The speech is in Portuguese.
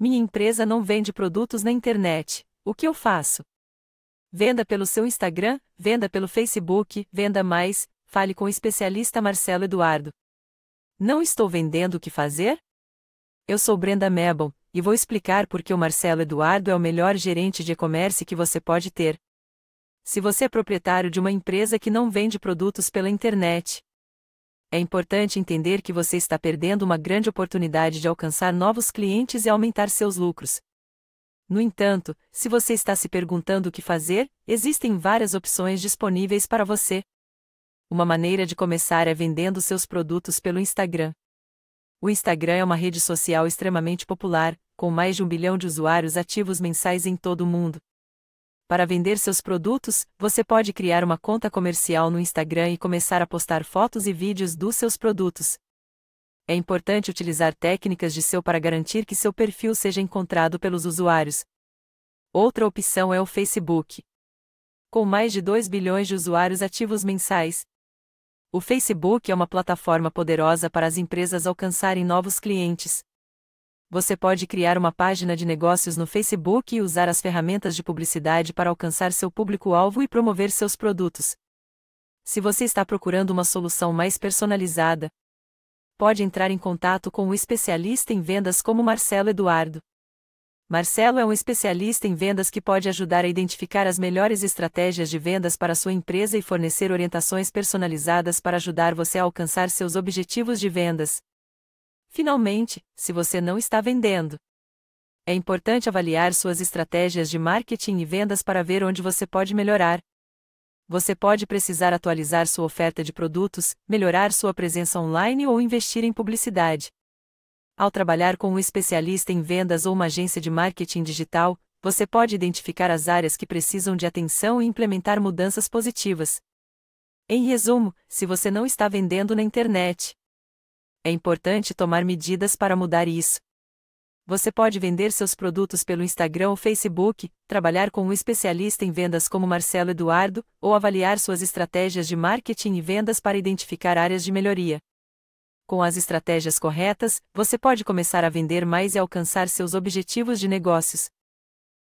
Minha empresa não vende produtos na internet. O que eu faço? Venda pelo seu Instagram, venda pelo Facebook, venda mais, fale com o especialista Marcelo Eduardo. Não estou vendendo o que fazer? Eu sou Brenda Mebel e vou explicar por que o Marcelo Eduardo é o melhor gerente de e-commerce que você pode ter. Se você é proprietário de uma empresa que não vende produtos pela internet, é importante entender que você está perdendo uma grande oportunidade de alcançar novos clientes e aumentar seus lucros. No entanto, se você está se perguntando o que fazer, existem várias opções disponíveis para você. Uma maneira de começar é vendendo seus produtos pelo Instagram. O Instagram é uma rede social extremamente popular, com mais de um bilhão de usuários ativos mensais em todo o mundo. Para vender seus produtos, você pode criar uma conta comercial no Instagram e começar a postar fotos e vídeos dos seus produtos. É importante utilizar técnicas de SEO para garantir que seu perfil seja encontrado pelos usuários. Outra opção é o Facebook. Com mais de 2 bilhões de usuários ativos mensais, o Facebook é uma plataforma poderosa para as empresas alcançarem novos clientes você pode criar uma página de negócios no Facebook e usar as ferramentas de publicidade para alcançar seu público-alvo e promover seus produtos. Se você está procurando uma solução mais personalizada, pode entrar em contato com um especialista em vendas como Marcelo Eduardo. Marcelo é um especialista em vendas que pode ajudar a identificar as melhores estratégias de vendas para sua empresa e fornecer orientações personalizadas para ajudar você a alcançar seus objetivos de vendas. Finalmente, se você não está vendendo, é importante avaliar suas estratégias de marketing e vendas para ver onde você pode melhorar. Você pode precisar atualizar sua oferta de produtos, melhorar sua presença online ou investir em publicidade. Ao trabalhar com um especialista em vendas ou uma agência de marketing digital, você pode identificar as áreas que precisam de atenção e implementar mudanças positivas. Em resumo, se você não está vendendo na internet, é importante tomar medidas para mudar isso. Você pode vender seus produtos pelo Instagram ou Facebook, trabalhar com um especialista em vendas como Marcelo Eduardo, ou avaliar suas estratégias de marketing e vendas para identificar áreas de melhoria. Com as estratégias corretas, você pode começar a vender mais e alcançar seus objetivos de negócios.